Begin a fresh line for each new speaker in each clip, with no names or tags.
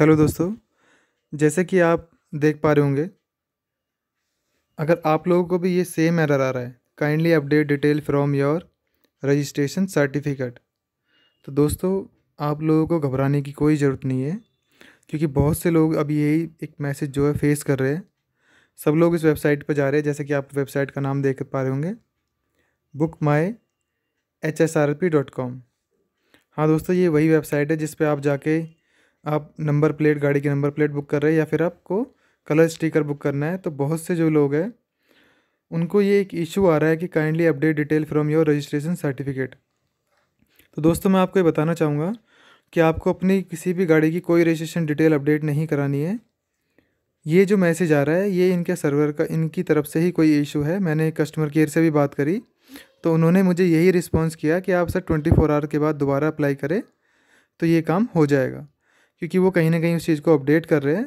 hello दोस्तों जैसे कि आप देख पा रहे होंगे अगर आप लोगों को भी ये सेम एरर आ रहा है kindly update detail from your registration certificate तो दोस्तों आप लोगों को घबराने की कोई ज़रूरत नहीं है क्योंकि बहुत से लोग अब यही एक मैसेज जो है फेस कर रहे हैं सब लोग इस वेबसाइट पर जा रहे हैं जैसे कि आप वेबसाइट का नाम देख पा रहे होंगे book my H S R P dot com हाँ दोस्तों ये वही वेबसाइट है जिस पर आप जाके आप नंबर प्लेट गाड़ी की नंबर प्लेट बुक कर रहे हैं या फिर आपको कलर स्टिकर बुक करना है तो बहुत से जो लोग हैं उनको ये एक इशू आ रहा है कि kindly update detail from your registration certificate तो दोस्तों मैं आपको ये बताना चाहूँगा कि आपको अपनी किसी भी गाड़ी की कोई रजिस्ट्रेशन डिटेल अपडेट नहीं करानी है ये जो मैसेज आ रहा है ये इनके सर्वर का इनकी तरफ से ही कोई इशू है मैंने कस्टमर केयर से भी बात करी तो उन्होंने मुझे यही रिस्पॉन्स किया कि आप सर ट्वेंटी फोर आवर के बाद दोबारा अप्लाई करें तो ये काम हो जाएगा क्योंकि वो कहीं ना कहीं उस चीज़ को अपडेट कर रहे हैं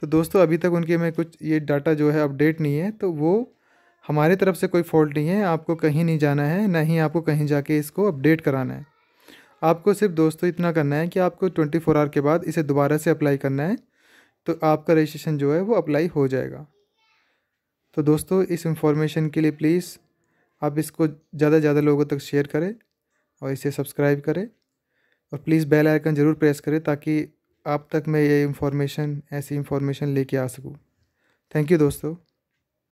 तो दोस्तों अभी तक उनके में कुछ ये डाटा जो है अपडेट नहीं है तो वो हमारे तरफ से कोई फॉल्ट नहीं है आपको कहीं नहीं जाना है ना ही आपको कहीं जाके इसको अपडेट कराना है आपको सिर्फ दोस्तों इतना करना है कि आपको ट्वेंटी फोर आवर के बाद इसे दोबारा से अप्लाई करना है तो आपका रजिस्ट्रेशन जो है वो अप्लाई हो जाएगा तो दोस्तों इस इंफॉर्मेशन के लिए प्लीज़ आप इसको ज़्यादा से ज़्यादा लोगों तक शेयर करें और इसे सब्सक्राइब करें और प्लीज़ बेल आइकन ज़रूर प्रेस करें ताकि आप तक मैं ये इन्फॉर्मेशन ऐसी इन्फॉर्मेशन लेके आ सकूँ थैंक यू दोस्तों